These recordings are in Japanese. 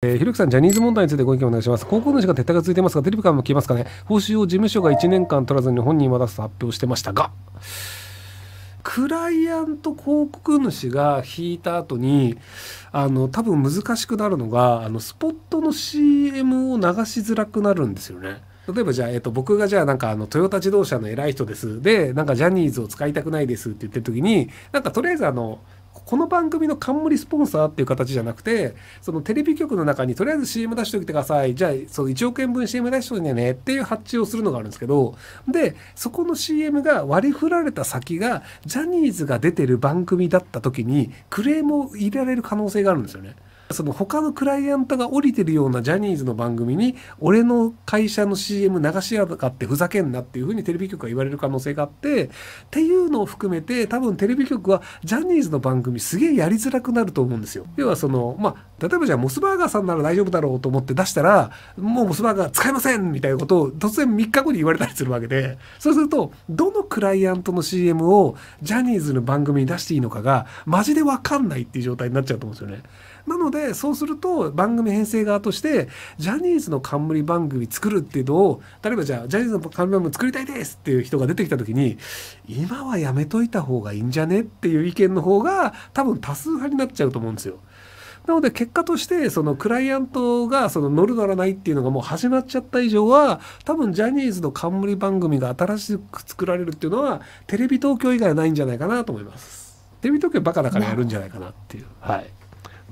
えー、ひろきさん、ジャニーズ問題についてご意見お願いします。高校主が撤退が続いてますが、テレビからも聞きますかね。報酬を事務所が1年間取らずに本人は出すと発表してましたが、クライアント広告主が引いた後に、あの、多分難しくなるのが、あの、スポットの CM を流しづらくなるんですよね。例えばじゃあ、えっと、僕がじゃあなんかあのトヨタ自動車の偉い人ですでなんかジャニーズを使いたくないですって言ってる時になんかとりあえずあのこの番組の冠スポンサーっていう形じゃなくて、そのテレビ局の中にとりあえず CM 出しておいてください。じゃあ、その1億円分 CM 出しておいてねっていう発注をするのがあるんですけど、で、そこの CM が割り振られた先が、ジャニーズが出てる番組だった時に、クレームを入れられる可能性があるんですよね。その他のクライアントが降りてるようなジャニーズの番組に俺の会社の CM 流しやがってふざけんなっていうふうにテレビ局が言われる可能性があってっていうのを含めて多分テレビ局はジャニーズの番組すげえやりづらくなると思うんですよ。要はそのまあ例えばじゃあモスバーガーさんなら大丈夫だろうと思って出したらもうモスバーガー使えませんみたいなことを突然3日後に言われたりするわけで そうするとどのクライアントの CM をジャニーズの番組に出していいのかがマジで分かんないっていう状態になっちゃうと思うんですよね。なのでそうすると番組編成側としてジャニーズの冠番組作るっていうのを例えばじゃあジャニーズの冠番組作りたいですっていう人が出てきた時に今はやめといた方がいいんじゃねっていう意見の方が多分多数派になっちゃうと思うんですよ。なので結果としてそのクライアントがその乗る乗らないっていうのがもう始まっちゃった以上は多分ジャニーズの冠番組が新しく作られるっていうのはテレビ東京以外はないんじゃないかなと思います。テレビ東京バカだからやるんじゃないかなっていう。はい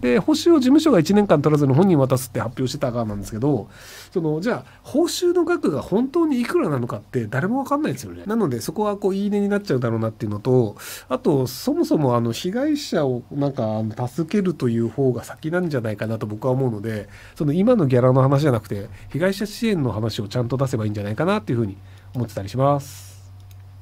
で報酬を事務所が1年間取らずに本人渡すって発表してた側なんですけどそのじゃあ報酬の額が本当にいくらなのかって誰も分かんないですよねなのでそこはこういいねになっちゃうだろうなっていうのとあとそもそもあの被害者をなんか助けるという方が先なんじゃないかなと僕は思うのでその今のギャラの話じゃなくて被害者支援の話をちゃんと出せばいいんじゃないかなっていうふうに思ってたりします。